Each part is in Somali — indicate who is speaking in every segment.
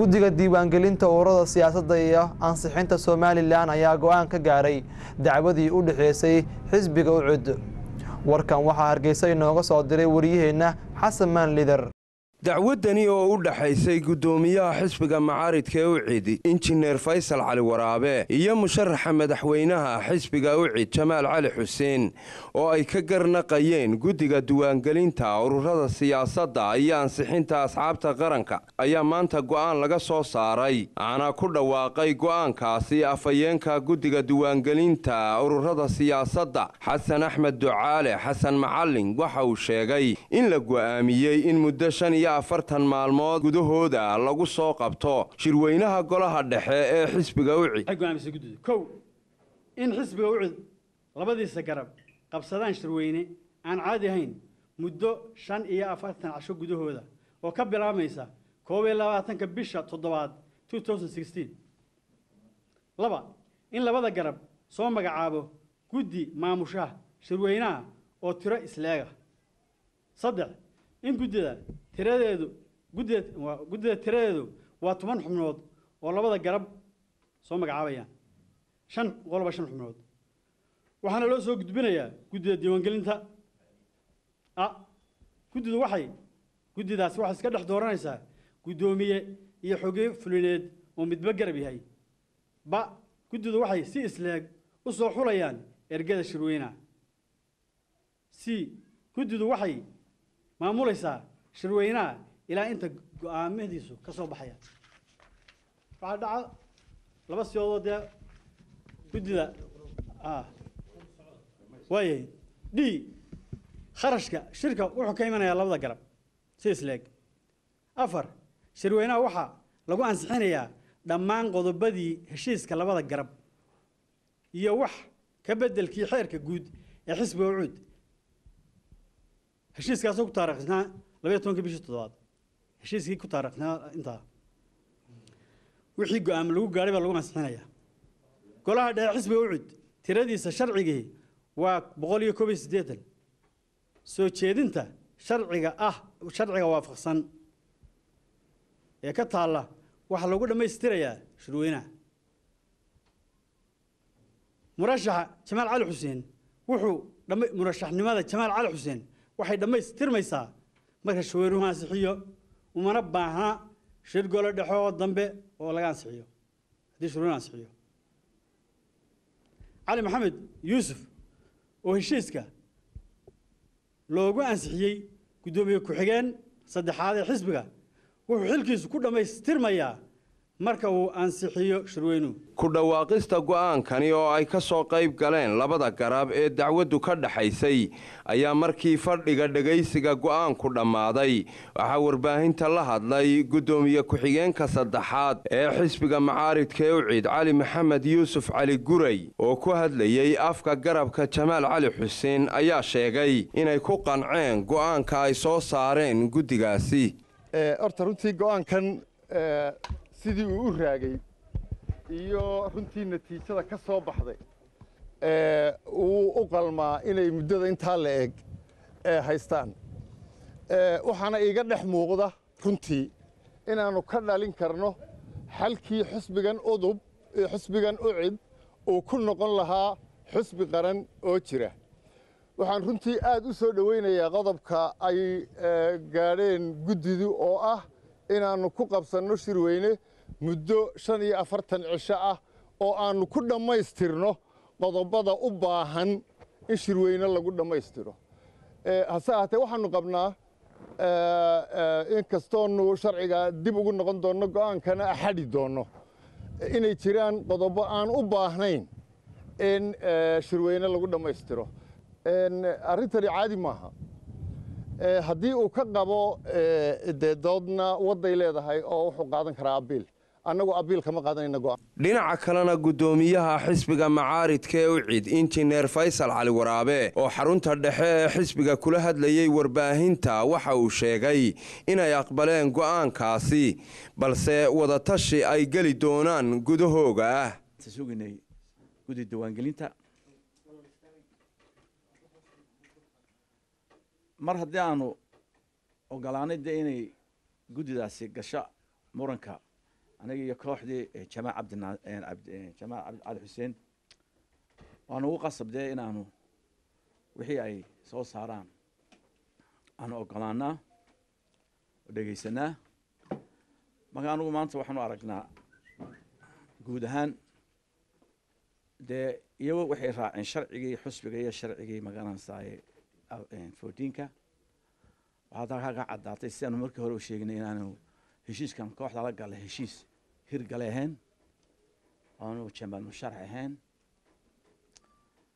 Speaker 1: guddiga diiwaangelinta ururada siyaasadda iyo ansixinta somalilan ayaa go'aan ka gaaray dacwadii u dhexeysay xisbiga ucud warkan waxaa hargeysa inooga soo diray wariyaheenna xasan maan lider dacwaddani oo u dhaxaysay guddoomiyaha xisbiga macaaridka ucid injineer faysal cali waraabe iyo musharaxa madaxweynaha xisbiga ucid jamaal cali xuseen oo ay ka garnaqayeen guddiga duwaangelinta ururada siyaasadda iyo ansixinta asxaabta qaranka ayaa maanta go'aan laga soo saaray aana ku dhawaaqay go'aankaasi afhayeenka guddiga duwaangelinta ururada siyaasadda xasan axmed ducaale xasan macallin waxa uu sheegay in la go'aamiyey in muddo shan iyo iyo afartan maalmood gudahooda lagu soo qabto shirweynaha golaha dhexe ee xisbiga
Speaker 2: ucid kow in xisbiga ucid labadiisa garab qabsadaan shirweyne aan caadi ahayn muddo shan iyo afartan casho gudahooda oo ka bilaabmaysa koob iyo labaatanka bisha toddobaad laba in labada garab soo magacaabo guddi maamushaha shirweynaha oo tiro isleega saddex in guddida tiradeedu guddida tiradeedu waa toban xubnood oo labada garab soo magacaabayaan shan qolba shan xubnood waxaana loo soo gudbinayaa guddida diiwaangelinta a guddidu waxay guddidaas waxay iska dhex dooranaysaa guddoomiye iyo xoge fulineed oo midba garab yahay ba guddidu waxay si isleeg u soo xulayaan ergada shirweynaha si guddidu waxay maamulaysaa shirweynaha ilaa inta go-aamadiisu kasoo soo baxaya waxaa dhaca laba siyoodoo dee guddida ah, waayay d kharashka shirka wuxuu ka imanayaa labada garab sidiis leeg afar shirweynaha waxaa lagu ansixinayaa dhammaan qodobadii heshiiska labada garab iyo wax ka bedelkii xeerka guud ee xisbi cuud heshiiskaasoo ku taariikhnaa labaiy tobankii bishii toddobaad heshiiskii ku wixii go-aam lagu gaadhay baa lagu mansixinayaa golaha dhexe xisbiga ucud tiradiisa sharcigii waa boqol iyo koob iyo soo jeedinta sharciga ah sharciga waafaqsan ee ka taalla waxaa lagu dhammaystirayaa shurweynaha murashaxa jamaal cali xuseen wuxuu murashaxnimada jamaal cali xuseen waxay dhammaystirmaysaa marka shaweeruhu ansixiyo umana baahna shir golo dhexe oo dambe oo laga ansixiyo haddii shaweynuhu ansixiyo cali maxamed yuusuf oo heshiiska loogu ansixiyey guddoomiye ku-xigeen saddexaad ee xisbiga wuxuu xilkiisu ku dhammaystirmayaa
Speaker 1: marka uu ansixiyo shirweynuhu ku dhawaaqista go'aankani oo ay ka soo qayb galeen labada garab ee dacwaddu ka dhexaysay ayaa markii fadhiga dhegaysiga go'aanku dhammaaday waxaa warbaahinta la hadlay guddoomiye ku-xigeenka saddexaad ee xisbiga macaaridka ee uciid cali maxamed yuusuf cali guray oo ku hadlayey afka garabka jamaal cali xuseen ayaa sheegay inay ku qanceen go'aanka ay soo saareen guddigaasi
Speaker 3: eh, sidii uu u raagay iyo runtii natiijada ka soo baxday uu u qalmaa inay muddada intaa la eg ee haystaan waxaana iga dhex muuqda runtii inaannu ka dhalin karno xalkii xusbigan udub iyo xusbigan ucid uu ku noqon lahaa xusbi qaran oo jira waxaan runtii aad u soo dhowaynayaa qodobka ay gaadheen guddidu oo ah inaannu ku qabsanno shir weyne muddo shan iyo afartan cisho ah oo aannu ku dhammaystirno qodobbada u baahan in shirweyne lagu dhammaystiro eh, hase ahaatee waxaannu qabnaa eh, eh, in kastoonu sharciga dib ugu noqon doonno go'aankana axadhi doonno inay jiraan qodobbo aan u baahnayn in shirweyne lagu dhammaystiro arrintani caadi maaha haddii uu ka qabo dee doodna wadday leedahay oo wuxuu qaadan karaa abiil annagu abiil kama qaadanayna go'aan
Speaker 1: dhinaca kalena guddoomiyaha xisbiga macaaridka ee u cid injineer faysal cali waraabe oo xarunta dhexe ee xisbiga kula hadlayay warbaahinta waxa uu sheegay inay aqbaleen go'aankaasi balse wadatashi ay geli doonaan gudahooga ah
Speaker 4: mar haddii aanu ogolaanay inay guddidaasi gasha muranka aniga iyo kooxdii eh, jamac abdijamac eh, eh, cabdicali xuseen waanu ugu qasabdee inaanu wixii ay soo saaraan aanu ogolaanaa oo dhegaysanaa marka anugu maanta waxaanu aragnaa guud ahaan dee iyago waxay raaceen sharcigii xusbiga iyo sharcigii magaranasaaye ah, foodiinka waxaa taa kaaga caddaatay si aanu markii hore u sheeginay inaanu heshiiskan kooxda la galla heshiis hirgale ahayn oonu jambanu sharx ahayn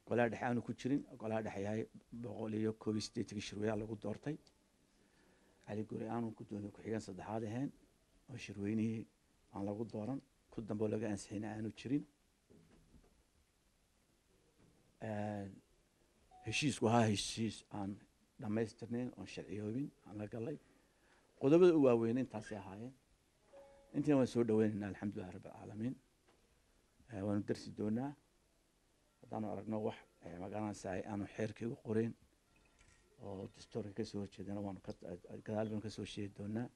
Speaker 4: golaha dhexe aanu ku jirin golaha dhexe yahay boqol iyo koob iyo siddeetan shirweynaha lagu doortay cali guri aanu guddoomiye ku-xigeen saddexaad ahayn oo shirweynihii aan lagu dooran ku dambeo laga ansixina aanu jirin heshiisku ahaa heshiis aan dhammaystirnayn oon sharciyoobin aan la galay qodobada u waaweyn intaasay ahaayeen intiina waan soo dhaweynaynaa alxamdulilah rabbilcaalamiin eh, waanu darsi doonaa haddaanu aragno wax eh, magaranaysa aanu xeerkaygu qoreyn oo dastuurka kasoo horjeedana waanu eh, gadaal baanu kasoo sheegi doonaa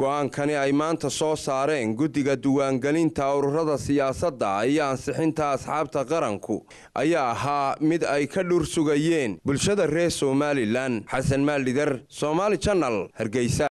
Speaker 1: go-aankani ay maanta soo saareen guddiga diiwaangelinta ururada siyaasadda iyo ansixinta asxaabta qaranku ayaa ahaa mid ay ka dhur sugayeen bulshada reer somalilan xasan maalidar somaali janal hargeysa